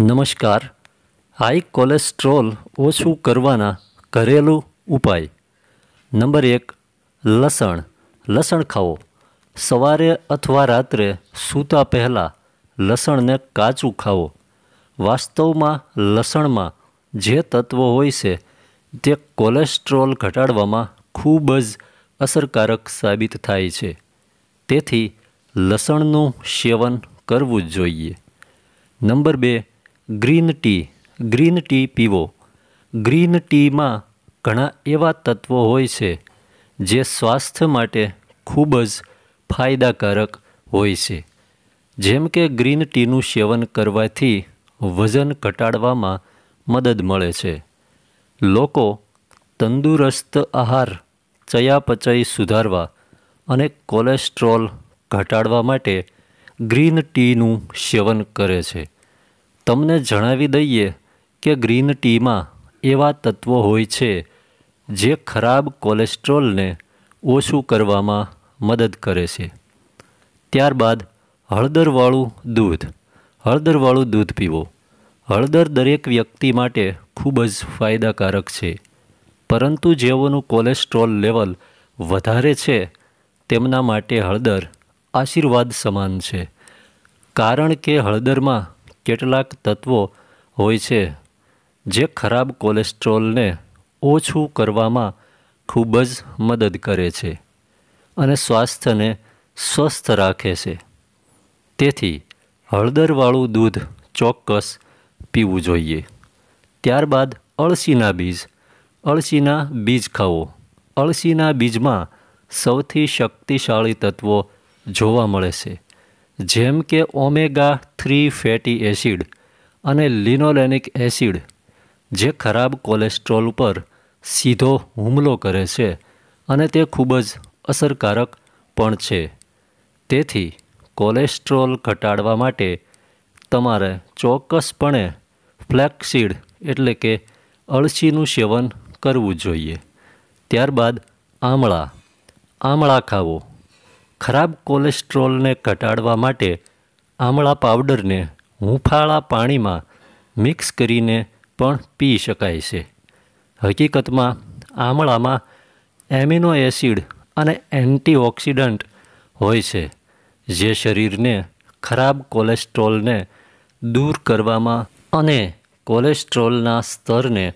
નમસ્કાર high cholesterol ઓછું કરવાના ઘરેલું ઉપાય નંબર એક લસણ લસણ ખાઓ સવારે અથવા રાત્રે સૂતા પહેલાં લસણને કાચું ખાઓ વાસ્તવમાં લસણમાં જે તત્વો હોય છે તે કોલેસ્ટ્રોલ ઘટાડવામાં ખૂબ જ અસરકારક સાબિત થાય છે તેથી લસણનું સેવન કરવું જ જોઈએ નંબર બે ગ્રીન ટી ગ્રીન ટી પીવો ગ્રીન ટીમાં ઘણા એવા તત્વો હોય છે જે સ્વાસ્થ્ય માટે ખૂબ જ ફાયદાકારક હોય છે જેમ કે ગ્રીન ટીનું સેવન કરવાથી વજન ઘટાડવામાં મદદ મળે છે લોકો તંદુરસ્ત આહાર ચયાપચય સુધારવા અને કોલેસ્ટ્રોલ ઘટાડવા માટે ગ્રીન ટીનું સેવન કરે છે તમને જણાવી દઈએ કે ગ્રીન ટીમાં એવા તત્વો હોય છે જે ખરાબ કોલેસ્ટ્રોલને ઓછું કરવામાં મદદ કરે છે ત્યારબાદ હળદરવાળું દૂધ હળદરવાળું દૂધ પીવો હળદર દરેક વ્યક્તિ માટે ખૂબ જ ફાયદાકારક છે પરંતુ જેઓનું કોલેસ્ટ્રોલ લેવલ વધારે છે તેમના માટે હળદર આશીર્વાદ સમાન છે કારણ કે હળદરમાં કેટલાક તત્વો હોય છે જે ખરાબ કોલેસ્ટ્રોલને ઓછું કરવામાં ખૂબ જ મદદ કરે છે અને સ્વાસ્થ્યને સ્વસ્થ રાખે છે તેથી હળદરવાળું દૂધ ચોક્કસ પીવું જોઈએ ત્યારબાદ અળસીના બીજ અળસીના બીજ ખાવો અળસીના બીજમાં સૌથી શક્તિશાળી તત્વો જોવા મળે છે જેમ કે ઓમેગા થ્રી ફેટી એસિડ અને લિનોલેનિક એસિડ જે ખરાબ કોલેસ્ટ્રોલ પર સીધો હુમલો કરે છે અને તે ખૂબ જ અસરકારક પણ છે તેથી કોલેસ્ટ્રોલ ઘટાડવા માટે તમારે ચોક્કસપણે ફ્લેક્સીડ એટલે કે અળસીનું સેવન કરવું જોઈએ ત્યારબાદ આમળા આમળા ખાવો ખરાબ કોલેસ્ટ્રોલને ઘટાડવા માટે આમળા પાવડરને હૂંફાળા પાણીમાં મિક્સ કરીને પણ પી શકાય છે હકીકતમાં આમળામાં એમિનો એસિડ અને એન્ટીઓક્સિડન્ટ હોય છે જે શરીરને ખરાબ કોલેસ્ટ્રોલને દૂર કરવામાં અને કોલેસ્ટ્રોલના સ્તરને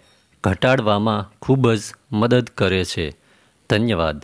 ઘટાડવામાં ખૂબ જ મદદ કરે છે ધન્યવાદ